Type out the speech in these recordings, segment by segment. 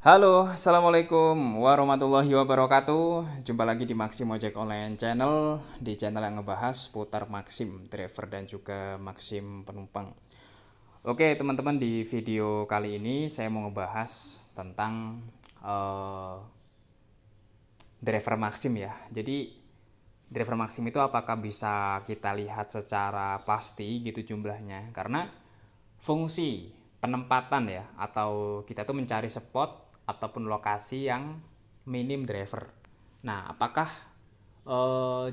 Halo, Assalamualaikum warahmatullahi wabarakatuh Jumpa lagi di Maxim Ojek Online Channel Di channel yang ngebahas putar Maxim driver dan juga Maxim penumpang Oke teman-teman di video kali ini saya mau ngebahas tentang uh, driver Maxim ya Jadi driver Maxim itu apakah bisa kita lihat secara pasti gitu jumlahnya Karena fungsi penempatan ya atau kita tuh mencari spot ataupun lokasi yang minim driver. Nah, apakah e,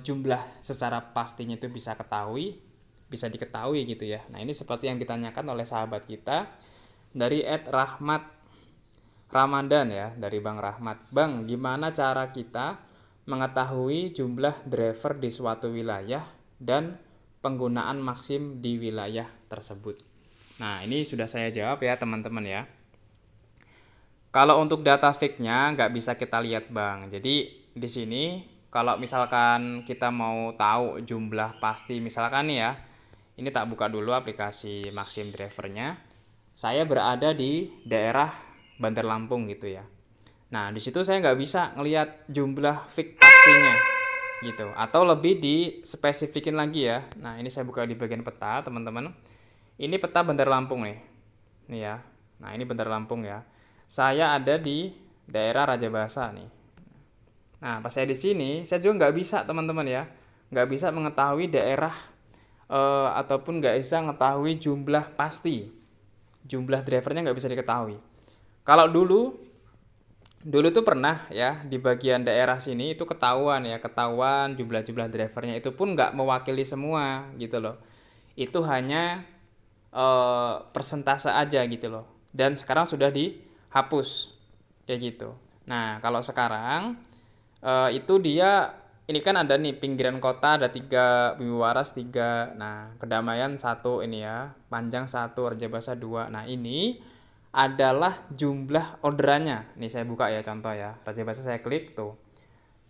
jumlah secara pastinya itu bisa ketahui, bisa diketahui gitu ya. Nah, ini seperti yang ditanyakan oleh sahabat kita dari Ed Rahmat Ramadan ya, dari Bang Rahmat. Bang, gimana cara kita mengetahui jumlah driver di suatu wilayah dan penggunaan maksim di wilayah tersebut? Nah, ini sudah saya jawab ya, teman-teman ya. Kalau untuk data fake-nya nggak bisa kita lihat bang. Jadi di sini kalau misalkan kita mau tahu jumlah pasti misalkan nih ya, ini tak buka dulu aplikasi Maxim Drivernya. Saya berada di daerah Bandar Lampung gitu ya. Nah di situ saya nggak bisa ngelihat jumlah fake pastinya gitu atau lebih di spesifikin lagi ya. Nah ini saya buka di bagian peta teman-teman. Ini peta Bandar Lampung nih, nih ya. Nah ini Bandar Lampung ya saya ada di daerah Raja Basa nih. Nah, pas saya di sini, saya juga nggak bisa teman-teman ya, nggak bisa mengetahui daerah e, ataupun nggak bisa mengetahui jumlah pasti, jumlah drivernya nggak bisa diketahui. Kalau dulu, dulu tuh pernah ya di bagian daerah sini itu ketahuan ya, ketahuan jumlah-jumlah drivernya itu pun nggak mewakili semua gitu loh. Itu hanya e, persentase aja gitu loh. Dan sekarang sudah di hapus kayak gitu nah kalau sekarang uh, itu dia ini kan ada nih pinggiran kota ada tiga bumi waras tiga nah kedamaian satu ini ya panjang satu raja basa dua nah ini adalah jumlah orderannya nih saya buka ya contoh ya raja basa saya klik tuh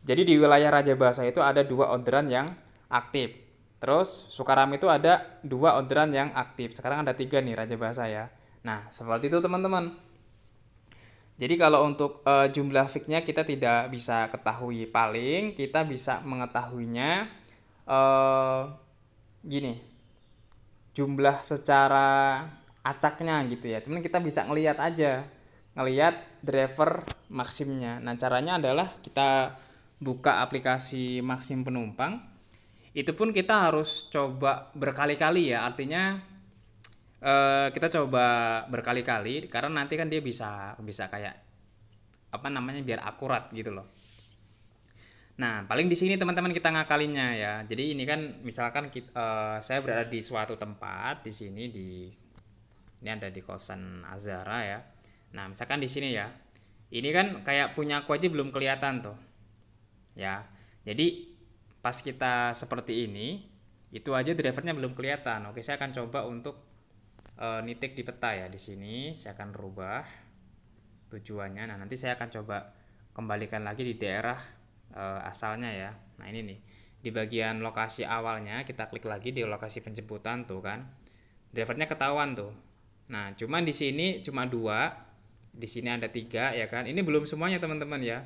jadi di wilayah raja basa itu ada dua orderan yang aktif terus sukaram itu ada dua orderan yang aktif sekarang ada tiga nih raja basa ya nah seperti itu teman-teman jadi kalau untuk e, jumlah fixnya kita tidak bisa ketahui, paling kita bisa mengetahuinya e, gini jumlah secara acaknya gitu ya. Cuman kita bisa ngelihat aja, ngelihat driver maksimnya. Nah caranya adalah kita buka aplikasi maksim penumpang. Itu pun kita harus coba berkali-kali ya, artinya Eh, kita coba berkali-kali karena nanti kan dia bisa bisa kayak apa namanya biar akurat gitu loh. Nah, paling di sini teman-teman kita ngakalinya ya. Jadi ini kan misalkan kita, uh, eh, saya berada di suatu tempat di sini di ini ada di kosan Azara ya. Nah, misalkan di sini ya. Ini kan kayak punya aku aja belum kelihatan tuh. Ya. Jadi pas kita seperti ini, itu aja drivernya belum kelihatan. Oke, saya akan coba untuk e, nitik di peta ya di sini saya akan rubah tujuannya nah nanti saya akan coba kembalikan lagi di daerah e, asalnya ya nah ini nih di bagian lokasi awalnya kita klik lagi di lokasi penjemputan tuh kan drivernya ketahuan tuh nah cuman di sini cuma dua di sini ada tiga ya kan ini belum semuanya teman-teman ya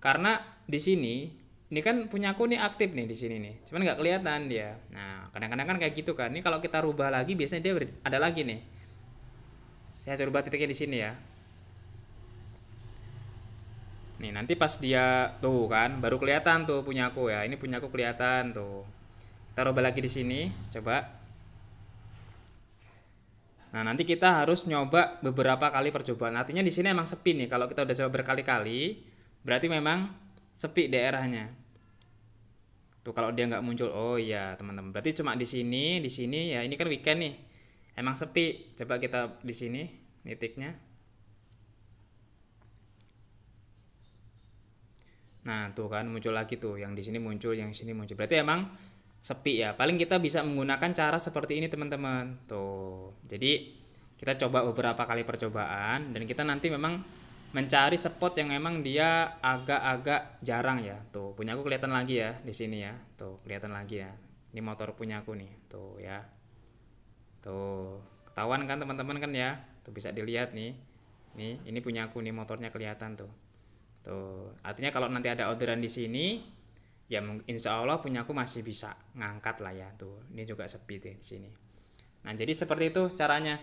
karena di sini ini kan punya aku nih aktif nih di sini nih cuman nggak kelihatan dia nah kadang-kadang kan kayak gitu kan ini kalau kita rubah lagi biasanya dia ada lagi nih saya coba titiknya di sini ya nih nanti pas dia tuh kan baru kelihatan tuh punya aku ya ini punya aku kelihatan tuh kita rubah lagi di sini coba Nah, nanti kita harus nyoba beberapa kali percobaan. Artinya di sini emang sepi nih. Kalau kita udah coba berkali-kali, berarti memang sepi daerahnya tuh kalau dia nggak muncul oh iya teman-teman berarti cuma di sini di sini ya ini kan weekend nih emang sepi coba kita di sini nitiknya nah tuh kan muncul lagi tuh yang di sini muncul yang di sini muncul berarti emang sepi ya paling kita bisa menggunakan cara seperti ini teman-teman tuh jadi kita coba beberapa kali percobaan dan kita nanti memang mencari spot yang memang dia agak-agak jarang ya tuh punya aku kelihatan lagi ya di sini ya tuh kelihatan lagi ya ini motor punya aku nih tuh ya tuh ketahuan kan teman-teman kan ya tuh bisa dilihat nih nih ini punya aku nih motornya kelihatan tuh tuh artinya kalau nanti ada orderan di sini ya insya Allah punya aku masih bisa ngangkat lah ya tuh ini juga sepi deh di sini nah jadi seperti itu caranya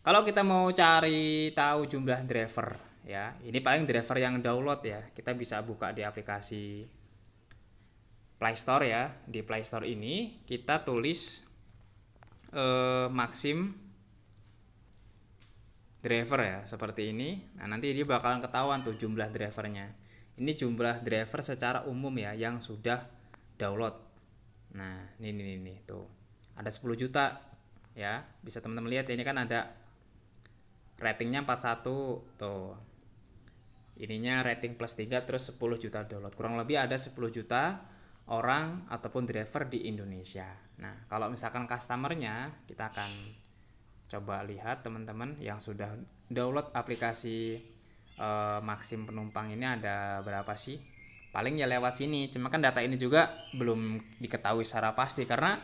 kalau kita mau cari tahu jumlah driver ya ini paling driver yang download ya kita bisa buka di aplikasi Play Store ya di Play Store ini kita tulis eh, Maxim driver ya seperti ini nah nanti dia bakalan ketahuan tuh jumlah drivernya ini jumlah driver secara umum ya yang sudah download nah ini ini, ini tuh ada 10 juta ya bisa teman-teman lihat ini kan ada ratingnya 41 tuh ininya rating plus 3 terus 10 juta download kurang lebih ada 10 juta orang ataupun driver di Indonesia nah kalau misalkan customernya kita akan coba lihat teman-teman yang sudah download aplikasi eh, Maxim penumpang ini ada berapa sih paling ya lewat sini cuma kan data ini juga belum diketahui secara pasti karena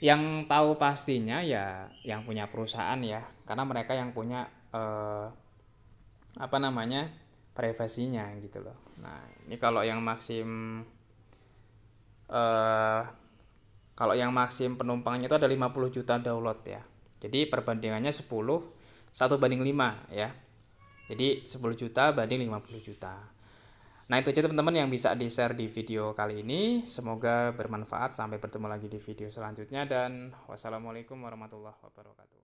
yang tahu pastinya ya yang punya perusahaan ya karena mereka yang punya eh, apa namanya privasinya gitu loh nah ini kalau yang maksim eh, kalau yang maksim penumpangnya itu ada 50 juta download ya jadi perbandingannya 10 1 banding 5 ya jadi 10 juta banding 50 juta Nah itu aja teman-teman yang bisa di-share di video kali ini. Semoga bermanfaat. Sampai bertemu lagi di video selanjutnya dan wassalamualaikum warahmatullahi wabarakatuh.